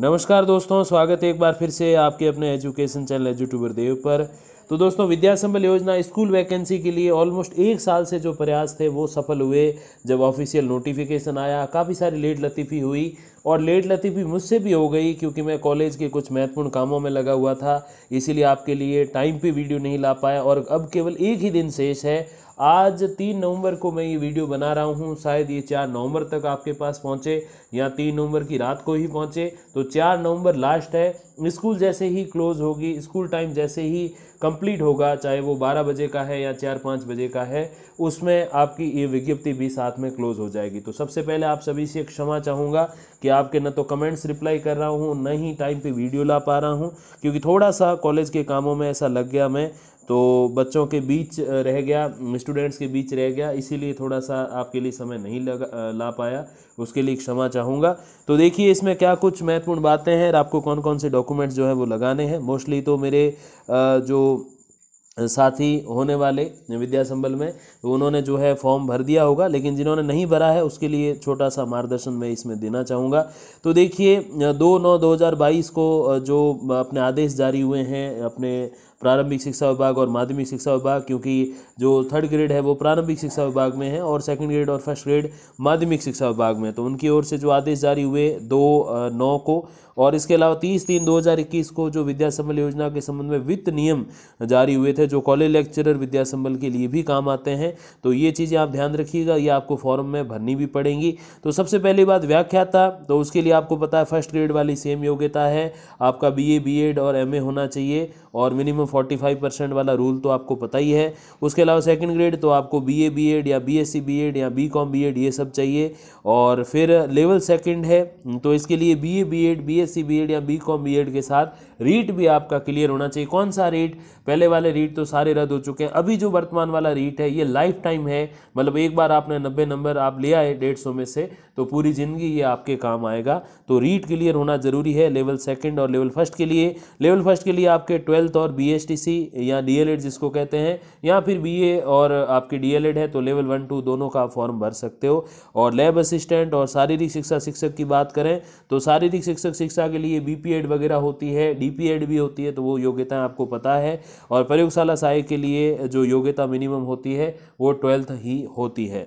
नमस्कार दोस्तों स्वागत है एक बार फिर से आपके अपने एजुकेशन चैनल एजुट्यूबर देव पर तो दोस्तों विद्या संबल योजना स्कूल वैकेंसी के लिए ऑलमोस्ट एक साल से जो प्रयास थे वो सफल हुए जब ऑफिशियल नोटिफिकेशन आया काफ़ी सारी लेट लतीफ़ी हुई और लेट लतीफ़ी मुझसे भी हो गई क्योंकि मैं कॉलेज के कुछ महत्वपूर्ण कामों में लगा हुआ था इसीलिए आपके लिए टाइम पे वीडियो नहीं ला पाया और अब केवल एक ही दिन शेष है आज तीन नवंबर को मैं ये वीडियो बना रहा हूँ शायद ये चार नवंबर तक आपके पास पहुँचे या तीन नवंबर की रात को ही पहुँचे तो चार नवंबर लास्ट है स्कूल जैसे ही क्लोज होगी स्कूल टाइम जैसे ही कंप्लीट होगा चाहे वो बारह बजे का है या चार पाँच बजे का है उसमें आपकी ये विज्ञप्ति भी साथ में क्लोज हो जाएगी तो सबसे पहले आप सभी से क्षमा चाहूँगा कि आपके न तो कमेंट्स रिप्लाई कर रहा हूँ न ही टाइम पर वीडियो ला पा रहा हूँ क्योंकि थोड़ा सा कॉलेज के कामों में ऐसा लग गया मैं तो बच्चों के बीच रह गया स्टूडेंट्स के बीच रह गया इसीलिए थोड़ा सा आपके लिए समय नहीं लगा ला पाया उसके लिए क्षमा चाहूँगा तो देखिए इसमें क्या कुछ महत्वपूर्ण बातें हैं और आपको कौन कौन से डॉक्यूमेंट्स जो हैं वो लगाने हैं मोस्टली तो मेरे जो साथी होने वाले विद्या संबल में उन्होंने जो है फॉर्म भर दिया होगा लेकिन जिन्होंने नहीं भरा है उसके लिए छोटा सा मार्गदर्शन मैं इसमें देना चाहूँगा तो देखिए दो नौ दो हज़ार बाईस को जो अपने आदेश जारी हुए हैं अपने प्रारंभिक शिक्षा विभाग और माध्यमिक शिक्षा विभाग क्योंकि जो थर्ड ग्रेड है वो प्रारंभिक शिक्षा विभाग में है और सेकंड ग्रेड और फर्स्ट ग्रेड माध्यमिक शिक्षा विभाग में तो उनकी ओर से जो आदेश जारी हुए दो नौ को और इसके अलावा तीस तीन 2021 को जो विद्या संबल योजना के संबंध में वित्त नियम जारी हुए थे जो कॉलेज लेक्चरर विद्या संबल के लिए भी काम आते हैं तो ये चीज़ें आप ध्यान रखिएगा ये आपको फॉर्म में भरनी भी पड़ेंगी तो सबसे पहली बात व्याख्याता तो उसके लिए आपको पता है फर्स्ट ग्रेड वाली सेम योग्यता है आपका बी ए और एम होना चाहिए और मिनिमम फोर्टी फाइव परसेंट वाला रूल तो आपको पता ही है उसके अलावा सेकंड ग्रेड तो आपको बी ए बी एड या B S C B Ed या बी कॉम बी एड ये सब चाहिए और फिर लेवल सेकंड है तो इसके लिए B A B Ed B C B Ed या बी कॉम के साथ रीट भी आपका क्लियर होना चाहिए कौन सा रीट पहले वाले रीट तो सारे रद्द हो चुके हैं अभी जो वर्तमान वाला रीट है ये लाइफ टाइम है मतलब एक बार आपने नब्बे नंबर आप लिया है डेढ़ सौ में से तो पूरी ज़िंदगी ये आपके काम आएगा तो रीट क्लियर होना ज़रूरी है लेवल सेकेंड और लेवल फर्स्ट के लिए लेवल फर्स्ट के लिए आपके ट्वेल्थ और बी या डी जिसको कहते हैं या फिर बी और आपकी डी है तो लेवल वन टू दोनों का फॉर्म भर सकते हो और लैब असिस्टेंट और शारीरिक शिक्षा शिक्षक की बात करें तो शारीरिक शिक्षक शिक्षा के लिए बी वगैरह होती है डी डी एड भी होती है तो वो योग्यताएँ आपको पता है और प्रयोगशाला सहायक के लिए जो योग्यता मिनिमम होती है वो ट्वेल्थ ही होती है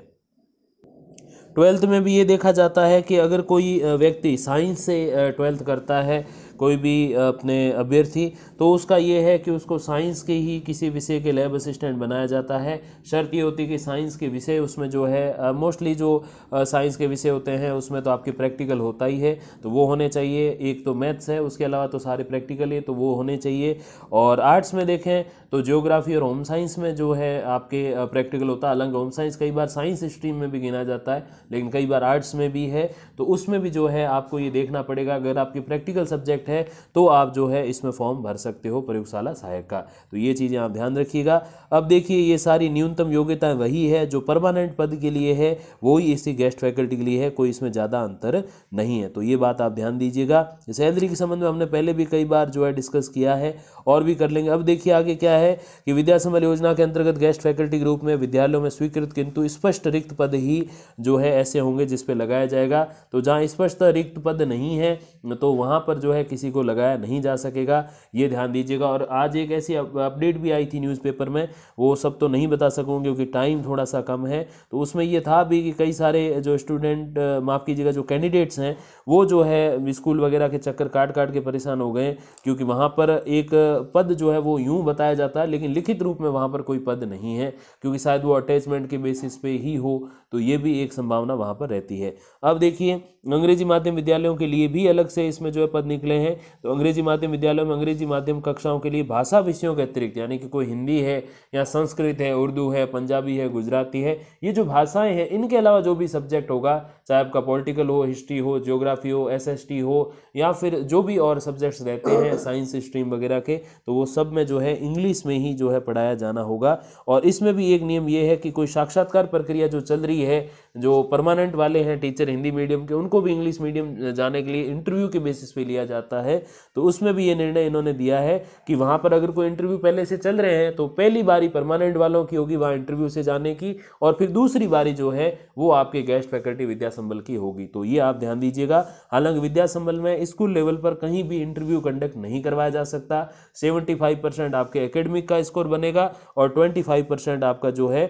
ट्वेल्थ में भी ये देखा जाता है कि अगर कोई व्यक्ति साइंस से ट्वेल्थ करता है कोई भी अपने अभ्यर्थी तो उसका ये है कि उसको साइंस के ही किसी विषय के लैब असिस्टेंट बनाया जाता है शर्त ये होती है कि साइंस के विषय उसमें जो है मोस्टली जो साइंस के विषय होते हैं उसमें तो आपके प्रैक्टिकल होता ही है तो वो होने चाहिए एक तो मैथ्स है उसके अलावा तो सारे प्रैक्टिकल है तो वो होने चाहिए और आर्ट्स में देखें तो जियोग्राफी और होम साइंस में जो है आपके प्रैक्टिकल होता है हालांकि होम साइंस कई बार साइंस स्ट्रीम में भी गिना जाता है लेकिन कई बार आर्ट्स में भी है तो उसमें भी जो है आपको ये देखना पड़ेगा अगर आपके प्रैक्टिकल सब्जेक्ट सब्जेक्ट है तो आप जो है इसमें फॉर्म भर सकते हो प्रयोगशाला सहायक का तो ये चीज़ें आप ध्यान रखिएगा अब देखिए ये सारी न्यूनतम योग्यता वही है जो परमानेंट पद के लिए है वही इसी गेस्ट फैकल्टी के लिए है कोई इसमें ज़्यादा अंतर नहीं है तो ये बात आप ध्यान दीजिएगा सैलरी के संबंध में हमने पहले भी कई बार जो है डिस्कस किया है और भी कर लेंगे अब देखिए आगे क्या है कि विद्या संबल योजना के अंतर्गत गेस्ट फैकल्टी के रूप में विद्यालयों में स्वीकृत किंतु स्पष्ट रिक्त पद ही जो है ऐसे होंगे जिस पे लगाया जाएगा तो जहाँ स्पष्ट रिक्त पद नहीं है तो वहाँ पर जो है किसी को लगाया नहीं जा सकेगा ये ध्यान दीजिएगा और आज एक ऐसी अपडेट भी आई थी न्यूज़पेपर में वो सब तो नहीं बता सकूँ क्योंकि टाइम थोड़ा सा कम है तो उसमें ये था भी कि कई सारे जो स्टूडेंट माफ़ कीजिएगा जो कैंडिडेट्स हैं वो जो है स्कूल वगैरह के चक्कर काट काट के परेशान हो गए क्योंकि वहाँ पर एक पद जो है वो यूँ बताया जाता है लेकिन लिखित रूप में वहाँ पर कोई पद नहीं है क्योंकि शायद वो अटैचमेंट के बेसिस पे ही हो तो ये भी एक संभावना वहाँ पर रहती है अब देखिए अंग्रेजी माध्यम विद्यालयों के लिए भी अलग से इसमें जो है पद निकले हैं तो अंग्रेजी माध्यम विद्यालयों में अंग्रेजी माध्यम कक्षाओं के लिए भाषा विषयों के अतिरिक्त यानी कि कोई हिंदी है या संस्कृत है उर्दू है पंजाबी है गुजराती है ये जो भाषाएँ हैं इनके अलावा जो भी सब्जेक्ट होगा चाहे आपका पॉलिटिकल हो हिस्ट्री हो जियोग्राफी जोग्राफ़ी हो टी हो या फिर जो भी और सब्जेक्ट्स रहते हैं साइंस स्ट्रीम वगैरह के तो वो सब में जो है इंग्लिश में ही जो है पढ़ाया जाना होगा और इसमें भी एक नियम ये है कि कोई साक्षात्कार प्रक्रिया जो चल रही है जो परमानेंट वाले हैं टीचर हिंदी मीडियम के उनको भी इंग्लिश मीडियम जाने के लिए इंटरव्यू के बेसिस पे लिया जाता है तो उसमें भी ये निर्णय इन्होंने दिया है कि वहाँ पर अगर कोई इंटरव्यू पहले से चल रहे हैं तो पहली बारी परमानेंट वालों की होगी वहाँ इंटरव्यू से जाने की और फिर दूसरी बारी जो है वो आपके गेस्ट फैकल्टी विद्या संबल की होगी तो ये आप ध्यान दीजिएगा हालांकि विद्या संबल में स्कूल लेवल पर कहीं भी इंटरव्यू कंडक्ट नहीं करवाया जा सकता 75 परसेंट आपके एकेडमिक का स्कोर बनेगा और 25 परसेंट आपका जो है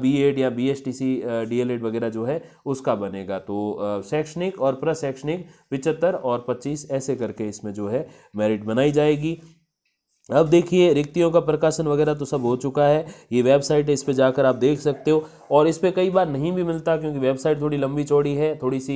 बी या बी एस टी वगैरह जो है उसका बनेगा तो शैक्षणिक और प्रशैक्षणिक पिचहत्तर और पच्चीस ऐसे करके इसमें जो है मेरिट बनाई जाएगी अब देखिए रिक्तियों का प्रकाशन वगैरह तो सब हो चुका है ये वेबसाइट है इस पर जाकर आप देख सकते हो और इस पर कई बार नहीं भी मिलता क्योंकि वेबसाइट थोड़ी लंबी चौड़ी है थोड़ी सी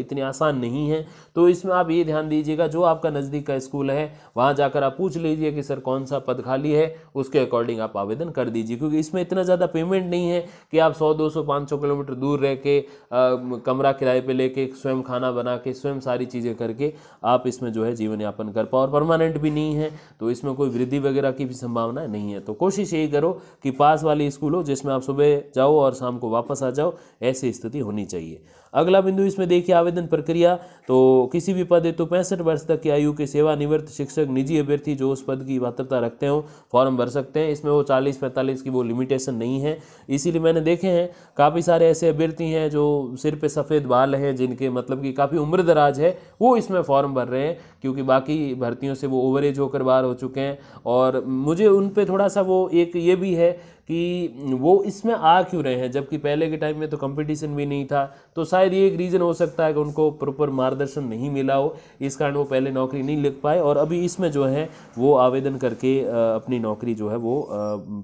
इतनी आसान नहीं है तो इसमें आप ये ध्यान दीजिएगा जो आपका नज़दीक का स्कूल है वहाँ जाकर आप पूछ लीजिए कि सर कौन सा पद खाली है उसके अकॉर्डिंग आप आवेदन कर दीजिए क्योंकि इसमें इतना ज़्यादा पेमेंट नहीं है कि आप सौ दो सौ किलोमीटर दूर रह के कमरा किराए पर लेके स्वयं खाना बना के स्वयं सारी चीज़ें करके आप इसमें जो है जीवन यापन कर पाओ और परमानेंट भी नहीं है तो तो इसमें कोई वृद्धि वगैरह की भी संभावना नहीं है तो कोशिश यही करो कि पास वाले स्कूल हो जिसमें आप सुबह जाओ और शाम को वापस आ जाओ ऐसी स्थिति होनी चाहिए अगला बिंदु इसमें देखिए आवेदन प्रक्रिया तो किसी भी पद हेतु तो पैंसठ वर्ष तक की आयु के सेवानिवृत्त शिक्षक निजी अभ्यर्थी जो उस पद की पात्रता रखते हो फॉर्म भर सकते हैं इसमें वो चालीस पैंतालीस की वो लिमिटेशन नहीं है इसीलिए मैंने देखे हैं काफ़ी सारे ऐसे अभ्यर्थी हैं जो सिर पर सफ़ेद बाल हैं जिनके मतलब कि काफ़ी उम्र दराज है वो इसमें फॉर्म भर रहे हैं क्योंकि बाकी भर्तियों से वो ओवर एज होकर बाहर हो चुके हैं और मुझे उन पर थोड़ा सा वो एक ये भी है कि वो इसमें आ क्यों रहे हैं जबकि पहले के टाइम में तो कंपटीशन भी नहीं था तो शायद ये एक रीज़न हो सकता है कि उनको प्रॉपर मार्गदर्शन नहीं मिला हो इस कारण वो पहले नौकरी नहीं लिख पाए और अभी इसमें जो है वो आवेदन करके अपनी नौकरी जो है वो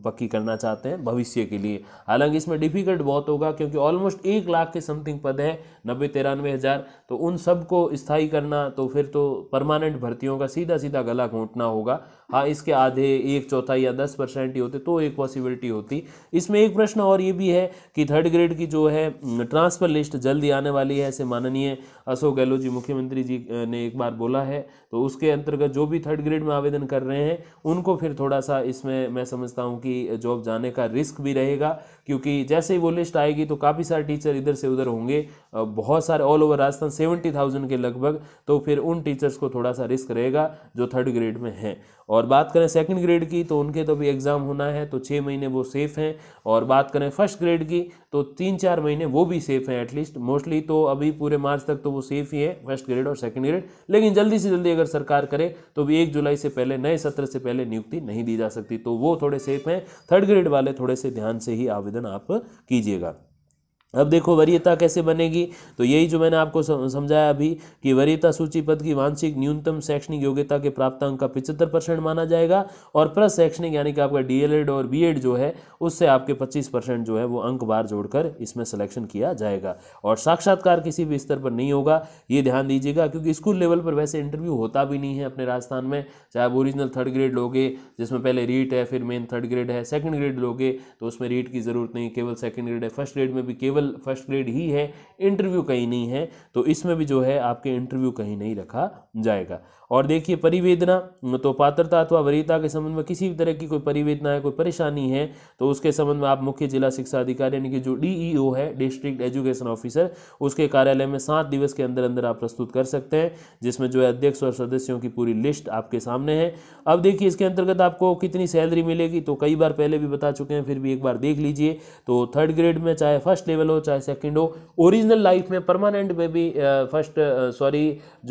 पक्की करना चाहते हैं भविष्य के लिए हालांकि इसमें डिफ़िकल्ट बहुत होगा क्योंकि ऑलमोस्ट एक लाख के समथिंग पद है नब्बे तिरानवे हज़ार तो उन सबको स्थायी करना तो फिर तो परमानेंट भर्तियों का सीधा सीधा गला घोंटना होगा हाँ इसके आधे एक चौथाई या दस परसेंट ही होते तो एक पॉसिबिलिटी होती इसमें एक प्रश्न और ये भी है कि थर्ड ग्रेड की जो है ट्रांसफ़र लिस्ट जल्दी आने वाली है ऐसे माननीय अशोक गहलोत जी मुख्यमंत्री जी ने एक बार बोला है तो उसके अंतर्गत जो भी थर्ड ग्रेड में आवेदन कर रहे हैं उनको फिर थोड़ा सा इसमें मैं समझता हूँ कि जॉब जाने का रिस्क भी रहेगा क्योंकि जैसे ही वो लिस्ट आएगी तो काफ़ी सारे टीचर इधर से उधर होंगे बहुत सारे all over Rajasthan seventy thousand के लगभग तो फिर उन टीचर्स को थोड़ा सा रिस्क रहेगा जो थर्ड ग्रेड में हैं और बात करें सेकंड ग्रेड की तो उनके तो भी एग्ज़ाम होना है तो छः महीने वो सेफ़ हैं और बात करें फर्स्ट ग्रेड की तो तीन चार महीने वो भी सेफ़ हैं एटलीस्ट मोस्टली तो अभी पूरे मार्च तक तो वो सेफ़ ही है फर्स्ट ग्रेड और सेकेंड ग्रेड लेकिन जल्दी से जल्दी अगर सरकार करे तो भी एक जुलाई से पहले नए सत्र से पहले नियुक्ति नहीं दी जा सकती तो वो थोड़े सेफ हैं थर्ड ग्रेड वाले थोड़े से ध्यान से ही आवेदन आप कीजिएगा अब देखो वरीयता कैसे बनेगी तो यही जो मैंने आपको समझाया अभी कि वरीयता सूची पद की वांछित न्यूनतम शैक्षणिक योग्यता के प्राप्तांक का पिछहत्तर परसेंट माना जाएगा और शैक्षणिक यानी कि आपका डीएलएड और बीएड जो है उससे आपके पच्चीस परसेंट जो है वो अंक बार जोड़कर इसमें सिलेक्शन किया जाएगा और साक्षात्कार किसी भी स्तर पर नहीं होगा ये ध्यान दीजिएगा क्योंकि स्कूल लेवल पर वैसे इंटरव्यू होता भी नहीं है अपने राजस्थान में चाहे आप ओरिजिनल थर्ड ग्रेड लोगे जिसमें पहले रीट है फिर मेन थर्ड ग्रेड है सेकेंड ग्रेड लोगे तो उसमें रीट की जरूरत नहीं केवल सेकेंड ग्रेड है फर्स्ट ग्रेड में भी केवल केवल फर्स्ट ग्रेड ही है इंटरव्यू कहीं नहीं है तो इसमें भी जो है आपके इंटरव्यू कहीं नहीं रखा जाएगा और देखिए परिवेदना तो पात्रता अथवा वरीयता के संबंध में किसी भी तरह की कोई परिवेदना है कोई परेशानी है तो उसके संबंध में आप मुख्य जिला शिक्षा अधिकारी यानी कि जो डीईओ e है डिस्ट्रिक्ट एजुकेशन ऑफिसर उसके कार्यालय में सात दिवस के अंदर अंदर आप प्रस्तुत कर सकते हैं जिसमें जो है अध्यक्ष और सदस्यों की पूरी लिस्ट आपके सामने है अब देखिए इसके अंतर्गत आपको कितनी सैलरी मिलेगी तो कई बार पहले भी बता चुके हैं फिर भी एक बार देख लीजिए तो थर्ड ग्रेड में चाहे फर्स्ट लेवल हो चाहे सेकंड हो ओरिजिनल लाइफ में परमानेंट में भी फर्स्ट सॉरी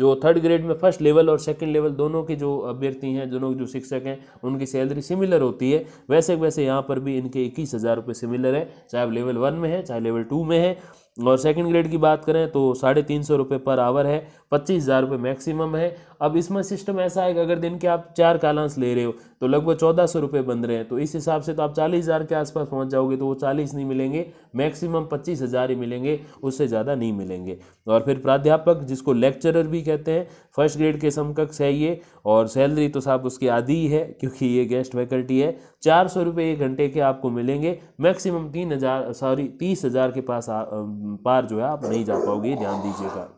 जो थर्ड ग्रेड में फर्स्ट लेवल और सेकंड लेवल दोनों के जो अभ्यर्थी हैं दोनों जो शिक्षक हैं उनकी सैलरी सिमिलर होती है वैसे वैसे यहाँ पर भी इनके इक्कीस सिमिलर है चाहे लेवल वन में है चाहे लेवल टू में है और सेकंड ग्रेड की बात करें तो साढ़े तीन सौ रुपये पर आवर है पच्चीस हज़ार रुपये मैक्सिमम है अब इसमें सिस्टम ऐसा है कि अगर दिन के आप चार कालांस ले रहे हो तो लगभग चौदह सौ रुपये बन रहे हैं तो इस हिसाब से तो आप चालीस हज़ार के आसपास पहुंच जाओगे तो वो चालीस नहीं मिलेंगे मैक्सिमम पच्चीस हज़ार ही मिलेंगे उससे ज़्यादा नहीं मिलेंगे और फिर प्राध्यापक जिसको लेक्चरर भी कहते हैं फर्स्ट ग्रेड के समकक्ष है ये और सैलरी तो साहब उसकी आधी ही है क्योंकि ये गेस्ट फैकल्टी है चार सौ रुपये एक घंटे के आपको मिलेंगे मैक्सिमम तीन हज़ार सॉरी तीस हज़ार के पास आ, पार जो है आप नहीं जा पाओगे ध्यान दीजिएगा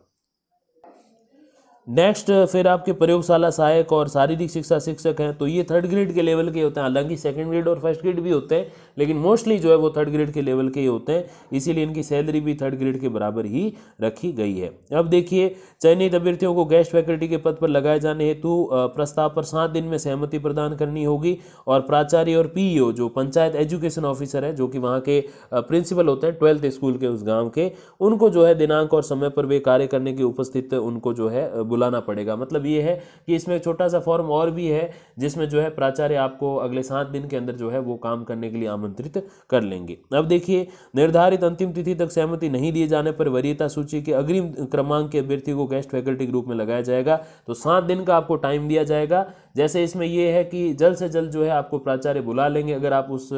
नेक्स्ट फिर आपके प्रयोगशाला सहायक और शारीरिक शिक्षा शिक्षक हैं तो ये थर्ड ग्रेड के लेवल के होते हैं हालांकि सेकंड ग्रेड और फर्स्ट ग्रेड भी होते हैं लेकिन मोस्टली जो है वो थर्ड ग्रेड के लेवल के ही होते हैं इसीलिए इनकी सैलरी भी थर्ड ग्रेड के बराबर ही रखी गई है अब देखिए चयनित अभ्यर्थियों को गेस्ट फैकल्टी के पद पर लगाए जाने हेतु प्रस्ताव पर सात दिन में सहमति प्रदान करनी होगी और प्राचार्य और पी जो पंचायत एजुकेशन ऑफिसर है जो कि वहाँ के प्रिंसिपल होते हैं ट्वेल्थ स्कूल के उस गाँव के उनको जो है दिनांक और समय पर वे कार्य करने की उपस्थित उनको जो है बुलाना पड़ेगा मतलब ये है कि इसमें एक छोटा सा फॉर्म और भी है जिसमें जो है प्राचार्य आपको अगले सात दिन के अंदर जो है वो काम करने के लिए आमंत्रित कर लेंगे अब देखिए निर्धारित अंतिम तिथि तक सहमति नहीं दिए जाने पर वरीयता सूची के अग्रिम क्रमांक के अभ्यर्थी को गेस्ट फैकल्टी के रूप में लगाया जाएगा तो सात दिन का आपको टाइम दिया जाएगा जैसे इसमें यह है कि जल्द से जल्द जो है आपको प्राचार्य बुला लेंगे अगर आप उस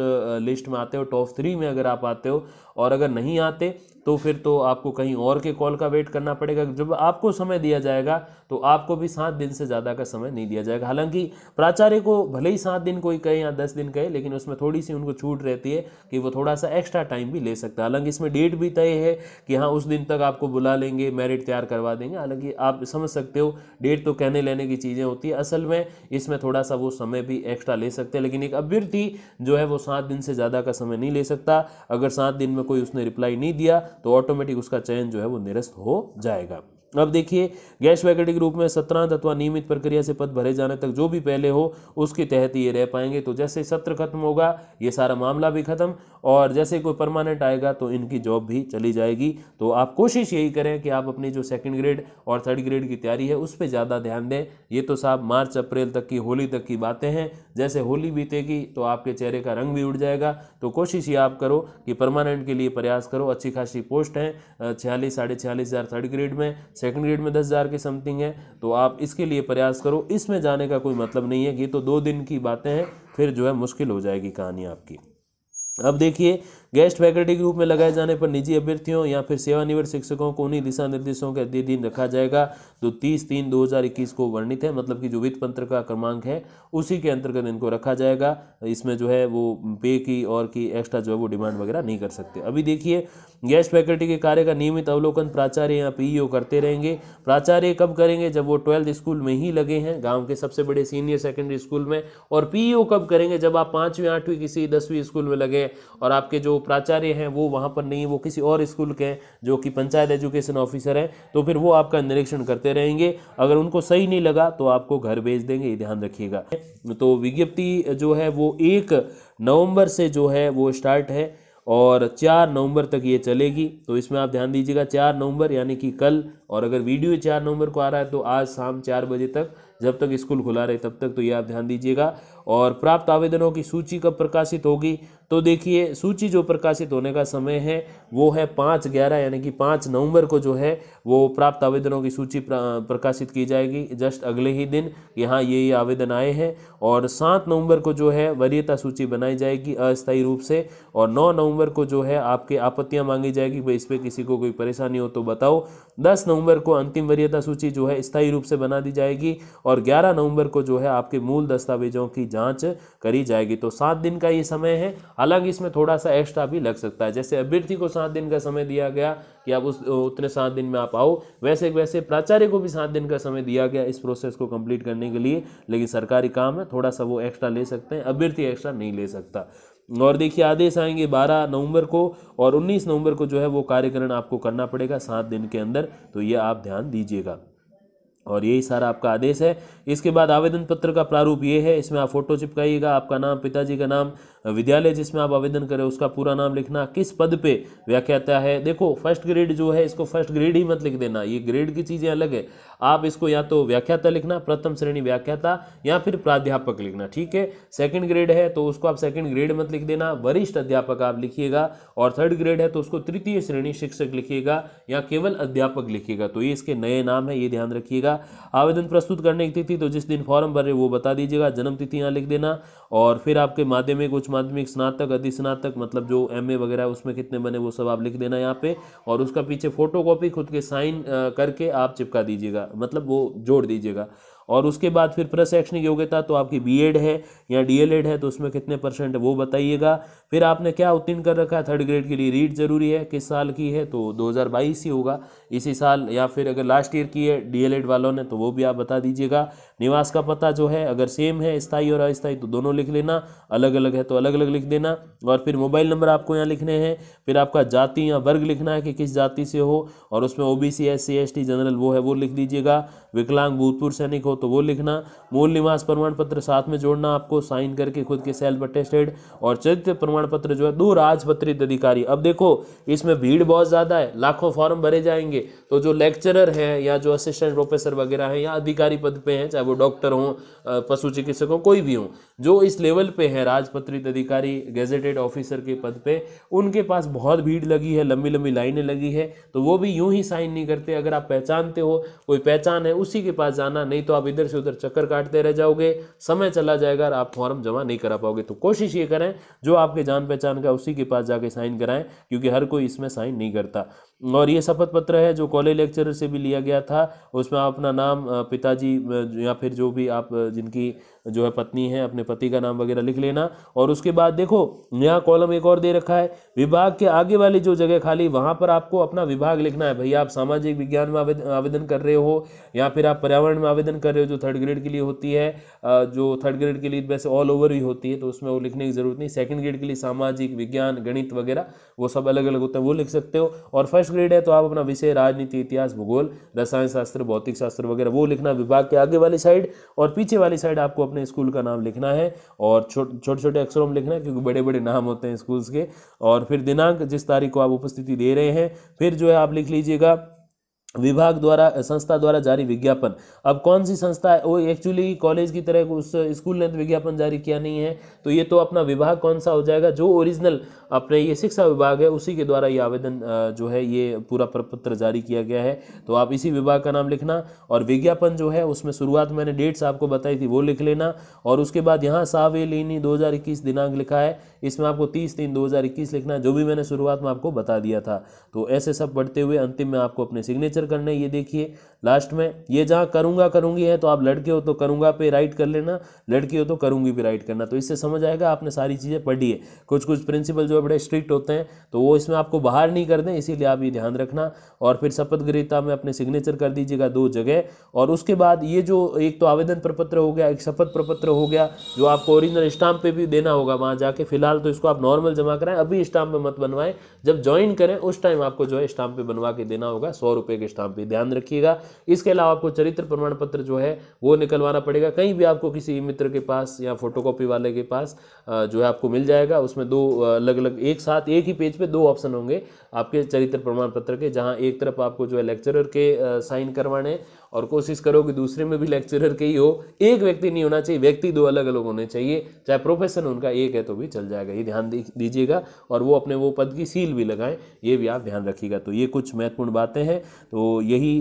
लिस्ट में आते हो टॉप थ्री में अगर आप आते हो और अगर नहीं आते तो फिर तो आपको कहीं और के कॉल का वेट करना पड़ेगा जब आपको समय दिया जाएगा तो आपको भी सात दिन से ज़्यादा का समय नहीं दिया जाएगा हालांकि प्राचार्य को भले ही सात दिन कोई कहे या दस दिन कहे लेकिन उसमें थोड़ी सी उनको छूट रहती है कि वो थोड़ा सा एक्स्ट्रा टाइम भी ले सकता है हालांकि इसमें डेट भी तय है कि हाँ उस दिन तक आपको बुला लेंगे मेरिट तैयार करवा देंगे हालांकि आप समझ सकते हो डेट तो कहने लेने की चीज़ें होती है असल में इसमें थोड़ा सा वो समय भी एक्स्ट्रा ले सकते हैं लेकिन एक अभ्यर्थी जो है वो सात दिन से ज़्यादा का समय नहीं ले सकता अगर सात दिन में कोई उसने रिप्लाई नहीं दिया तो ऑटोमेटिक उसका चयन जो है वो निरस्त हो जाएगा अब देखिए गैस वैकल्पिक रूप में सत्रांत अथवा नियमित प्रक्रिया से पद भरे जाने तक जो भी पहले हो उसके तहत ये रह पाएंगे तो जैसे सत्र खत्म होगा ये सारा मामला भी खत्म और जैसे कोई परमानेंट आएगा तो इनकी जॉब भी चली जाएगी तो आप कोशिश यही करें कि आप अपनी जो सेकेंड ग्रेड और थर्ड ग्रेड की तैयारी है उस पर ज़्यादा ध्यान दें ये तो साहब मार्च अप्रैल तक की होली तक की बातें हैं जैसे होली बीतेगी तो आपके चेहरे का रंग भी उड़ जाएगा तो कोशिश ये आप करो कि परमानेंट के लिए प्रयास करो अच्छी खासी पोस्ट हैं छियालीस साढ़े छियालीस हज़ार थर्ड ग्रेड में सेकंड ग्रेड में दस हज़ार की समथिंग है तो आप इसके लिए प्रयास करो इसमें जाने का कोई मतलब नहीं है ये तो दो दिन की बातें हैं फिर जो है मुश्किल हो जाएगी कहानी आपकी अब देखिए गेस्ट फैकल्टी ग्रुप में लगाए जाने पर निजी अभ्यर्थियों या फिर सेवानिवृत्त शिक्षकों को उन्हीं दिशा निर्देशों के अधीन रखा जाएगा जो तीस तीन दो को वर्णित है मतलब कि जो वित्त पंत्र का क्रमांक है उसी के अंतर्गत इनको रखा जाएगा इसमें जो है वो पे की और की एक्स्ट्रा जो है वो डिमांड वगैरह नहीं कर सकते अभी देखिए गेस्ट फैकल्टी के कार्य का नियमित अवलोकन प्राचार्य या पीईओ करते रहेंगे प्राचार्य कब करेंगे जब वो ट्वेल्थ स्कूल में ही लगे हैं गांव के सबसे बड़े सीनियर सेकेंडरी स्कूल में और पीईओ कब करेंगे जब आप पाँचवीं आठवीं किसी दसवीं स्कूल में लगे और आपके जो प्राचार्य हैं वो वहाँ पर नहीं वो किसी और स्कूल के हैं जो कि पंचायत एजुकेशन ऑफिसर हैं तो फिर वो आपका निरीक्षण करते रहेंगे अगर उनको सही नहीं लगा तो आपको घर भेज देंगे ये ध्यान रखिएगा तो विज्ञप्ति जो है वो एक नवंबर से जो है वो स्टार्ट है और चार नवंबर तक ये चलेगी तो इसमें आप ध्यान दीजिएगा चार नवंबर यानी कि कल और अगर वीडियो चार नवंबर को आ रहा है तो आज शाम चार बजे तक जब तक स्कूल खुला रहे तब तक तो ये आप ध्यान दीजिएगा और प्राप्त आवेदनों की सूची कब प्रकाशित होगी तो देखिए सूची जो प्रकाशित होने का समय है वो है पाँच ग्यारह यानी कि पाँच नवंबर को जो है वो प्राप्त आवेदनों की सूची प्रकाशित की जाएगी जस्ट अगले ही दिन यहाँ ये ही आवेदन आए हैं और सात नवंबर को जो है वरीयता सूची बनाई जाएगी अस्थायी रूप से और नौ नवंबर को जो है आपके आपत्तियाँ मांगी जाएगी भाई इस पर किसी को कोई परेशानी हो तो बताओ दस नवंबर को अंतिम वरीयता सूची जो है स्थायी रूप से बना दी जाएगी और ग्यारह नवंबर को जो है आपके मूल दस्तावेजों की जांच करी जाएगी तो सात दिन का ये समय है हालांकि इसमें थोड़ा सा एक्स्ट्रा भी लग सकता है जैसे अभ्यर्थी को सात दिन का समय दिया गया कि आप उस उतने सात दिन में आप आओ वैसे वैसे प्राचार्य को भी सात दिन का समय दिया गया इस प्रोसेस को कंप्लीट करने के लिए लेकिन सरकारी काम है थोड़ा सा वो एक्स्ट्रा ले सकते हैं अभ्यर्थी एक्स्ट्रा नहीं ले सकता और देखिए आदेश आएंगे 12 नवंबर को और 19 नवंबर को जो है वो कार्यकरण आपको करना पड़ेगा सात दिन के अंदर तो ये आप ध्यान दीजिएगा और यही सारा आपका आदेश है इसके बाद आवेदन पत्र का प्रारूप ये है इसमें आप फोटो चिपकाइएगा आपका नाम पिताजी का नाम विद्यालय जिसमें आप आवेदन करें उसका पूरा नाम लिखना किस पद पे व्याख्याता है देखो फर्स्ट ग्रेड जो है इसको फर्स्ट ग्रेड ही मत लिख देना ये ग्रेड की चीज़ें अलग है आप इसको या तो व्याख्याता लिखना प्रथम श्रेणी व्याख्याता या फिर प्राध्यापक लिखना ठीक है सेकेंड ग्रेड है तो उसको आप सेकेंड ग्रेड मत लिख देना वरिष्ठ अध्यापक आप लिखिएगा और थर्ड ग्रेड है तो उसको तृतीय श्रेणी शिक्षक लिखिएगा या केवल अध्यापक लिखिएगा तो ये इसके नए नाम है ये ध्यान रखिएगा गया आवेदन प्रस्तुत करने की तिथि तो जिस दिन फॉर्म भर रहे वो बता दीजिएगा जन्म तिथि यहाँ लिख देना और फिर आपके माध्यमिक उच्च माध्यमिक स्नातक अधि स्नातक मतलब जो एम वगैरह उसमें कितने बने वो सब आप लिख देना यहाँ पे और उसका पीछे फोटो खुद के साइन करके आप चिपका दीजिएगा मतलब वो जोड़ दीजिएगा और उसके बाद फिर प्रशैक्षणिक योग्यता तो आपकी बीएड है या डीएलएड है तो उसमें कितने परसेंट वो बताइएगा फिर आपने क्या उत्तीर्ण कर रखा है थर्ड ग्रेड के लिए रीड ज़रूरी है किस साल की है तो 2022 ही होगा इसी साल या फिर अगर लास्ट ईयर की है डीएलएड वालों ने तो वो भी आप बता दीजिएगा निवास का पता जो है अगर सेम है स्थाई और अस्थाई तो दोनों लिख लेना अलग अलग है तो अलग अलग लिख देना और फिर मोबाइल नंबर आपको यहाँ लिखने हैं फिर आपका जाति या वर्ग लिखना है कि किस जाति से हो और उसमें O B C S C S T general वो है वो लिख दीजिएगा विकलांग भूतपूर्व सैनिक हो तो वो लिखना मूल निवास प्रमाण पत्र साथ में जोड़ना आपको साइन करके खुद के सेल्फ अटेस्टेड और चरित्र प्रमाण पत्र जो है दो राजपत्रित अधिकारी अब देखो इसमें भीड़ बहुत ज़्यादा है लाखों फॉर्म भरे जाएंगे तो जो लेक्चरर हैं या जो असिस्टेंट प्रोफेसर वगैरह हैं या अधिकारी पद पर हैं चाहे वो डॉक्टर हों पशु चिकित्सक हों कोई भी हों जो इस लेवल पे हैं राजपत्रित अधिकारी गेजेटेड ऑफिसर के पद पे उनके पास बहुत भीड़ लगी है लंबी लंबी लाइनें लगी है तो वो भी यूं ही साइन नहीं करते अगर आप पहचानते हो कोई पहचान है उसी के पास जाना नहीं तो आप इधर से उधर चक्कर काटते रह जाओगे समय चला जाएगा और आप फॉर्म जमा नहीं करा पाओगे तो कोशिश ये करें जो आपके जान पहचान का उसी के पास जाके साइन कराएं क्योंकि हर कोई इसमें साइन नहीं करता और ये शपथ पत्र है जो कॉलेज लेक्चरर से भी लिया गया था उसमें आप अपना नाम पिताजी या फिर जो भी आप जिनकी जो है पत्नी है अपने पति का नाम वगैरह लिख लेना और उसके बाद देखो यहाँ कॉलम एक और दे रखा है विभाग के आगे वाली जो जगह खाली वहाँ पर आपको अपना विभाग लिखना है भैया आप सामाजिक विज्ञान में आवेदन कर रहे हो या फिर आप पर्यावरण में आवेदन कर रहे हो जो थर्ड ग्रेड के लिए होती है जो थर्ड ग्रेड के लिए वैसे ऑल ओवर ही होती है तो उसमें वो लिखने की ज़रूरत नहीं सेकेंड ग्रेड के लिए सामाजिक विज्ञान गणित वगैरह वो सब अलग अलग होते हैं वो लिख सकते हो और फर्स्ट ग्रेड है तो आप अपना विषय राजनीति इतिहास भूगोल रसायन शास्त्र भौतिक शास्त्र वगैरह वो लिखना विभाग के आगे वाली साइड और पीछे वाली साइड आपको अपना अपने स्कूल का नाम लिखना है और छोटे छोटे छोटे अक्षरों में लिखना है क्योंकि बड़े बड़े नाम होते हैं स्कूल्स के और फिर दिनांक जिस तारीख को आप उपस्थिति दे रहे हैं फिर जो है आप लिख लीजिएगा विभाग द्वारा संस्था द्वारा जारी विज्ञापन अब कौन सी संस्था है वो एक्चुअली कॉलेज की तरह उस स्कूल ने तो विज्ञापन जारी किया नहीं है तो ये तो अपना विभाग कौन सा हो जाएगा जो ओरिजिनल अपने ये शिक्षा विभाग है उसी के द्वारा ये आवेदन जो है ये पूरा प्रपत्र जारी किया गया है तो आप इसी विभाग का नाम लिखना और विज्ञापन जो है उसमें शुरुआत मैंने डेट्स आपको बताई थी वो लिख लेना और उसके बाद यहाँ सावे लेनी दो दिनांक लिखा है इसमें आपको तीस तीन दो लिखना है जो भी मैंने शुरुआत में आपको बता दिया था तो ऐसे सब पढ़ते हुए अंतिम में आपको अपने सिग्नेचर आंसर करने ये देखिए लास्ट में ये जहाँ करूँगा करूँगी है तो आप लड़के हो तो करूँगा पे राइट कर लेना लड़की हो तो करूँगी पे राइट करना तो इससे समझ आएगा आपने सारी चीज़ें पढ़ी है कुछ कुछ प्रिंसिपल जो है बड़े स्ट्रिक्ट होते हैं तो वो इसमें आपको बाहर नहीं कर दें इसीलिए आप ये ध्यान रखना और फिर शपथ गृहता में अपने सिग्नेचर कर दीजिएगा दो जगह और उसके बाद ये जो एक तो आवेदन प्रपत्र हो गया एक शपथ प्रपत्र हो गया जो आपको ओरिजिनल स्टाम्प पर भी देना होगा वहाँ जाके फिलहाल तो इसको आप नॉर्मल जमा कराएं अभी स्टाम्प में मत बनवाएं जब ज्वाइन करें उस टाइम आपको जो है स्टाम्प पर बनवा के देना होगा सौ रुपये के विशेषताओं तो पे ध्यान रखिएगा इसके अलावा आपको चरित्र प्रमाण पत्र जो है वो निकलवाना पड़ेगा कहीं भी आपको किसी मित्र के पास या फोटोकॉपी वाले के पास जो है आपको मिल जाएगा उसमें दो अलग अलग एक साथ एक ही पेज पे दो ऑप्शन होंगे आपके चरित्र प्रमाण पत्र के जहाँ एक तरफ आपको जो है लेक्चरर के साइन करवाने और कोशिश करो कि दूसरे में भी लेक्चरर के ही हो एक व्यक्ति नहीं होना चाहिए व्यक्ति दो अलग अलग होने चाहिए चाहे प्रोफेशन उनका एक है तो भी चल जाएगा ये ध्यान दीजिएगा और वो अपने वो पद की सील भी लगाएं ये भी आप ध्यान रखिएगा तो ये कुछ महत्वपूर्ण बातें हैं तो यही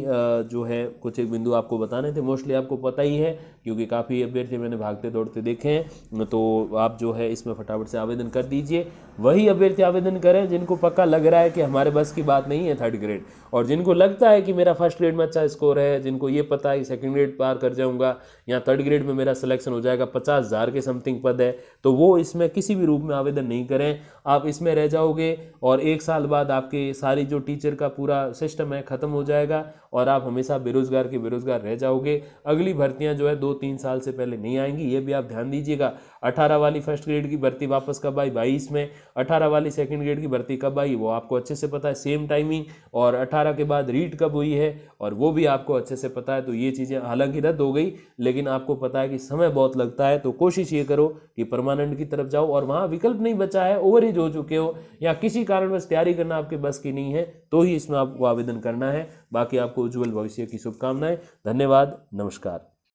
जो है कुछ एक बिंदु आपको बताने थे मोस्टली आपको पता ही है क्योंकि काफ़ी अभ्यर्थी मैंने भागते दौड़ते देखे हैं तो आप जो है इसमें फटाफट से आवेदन कर दीजिए वही अभ्यर्थी आवेदन करें जिनको पक्का लग रहा है कि हमारे बस की बात नहीं है थर्ड ग्रेड और जिनको लगता है कि मेरा फर्स्ट ग्रेड में अच्छा स्कोर है जिनको ये पता है कि सेकेंड ग्रेड पार कर जाऊँगा या थर्ड ग्रेड में मेरा सिलेक्शन हो जाएगा पचास हज़ार के समथिंग पद है तो वो इसमें किसी भी रूप में आवेदन नहीं करें आप इसमें रह जाओगे और एक साल बाद आपके सारी जो टीचर का पूरा सिस्टम है ख़त्म हो जाएगा और आप हमेशा बेरोज़गार के बेरोज़गार रह जाओगे अगली भर्तियाँ जो है दो तीन साल से पहले नहीं आएंगी ये भी आप ध्यान दीजिएगा अठारह वाली फर्स्ट ग्रेड की भर्ती वापस कब आई बाईस में अठारह वाली सेकेंड ग्रेड की भर्ती कब आई वो आपको अच्छे से पता है सेम टाइमिंग और अठारह के बाद रीट कब हुई है और वो भी आपको अच्छे से पता है तो ये चीज़ें हालांकि रद्द हो गई लेकिन आपको पता है कि समय बहुत लगता है तो कोशिश ये करो कि परमानेंट की तरफ जाओ और वहाँ विकल्प नहीं बचा है ओवर हो चुके हो या किसी कारणवश तैयारी करना आपके बस की नहीं है तो ही इसमें आपको आवेदन करना है बाकी आपको उज्जवल भविष्य की शुभकामनाएं धन्यवाद नमस्कार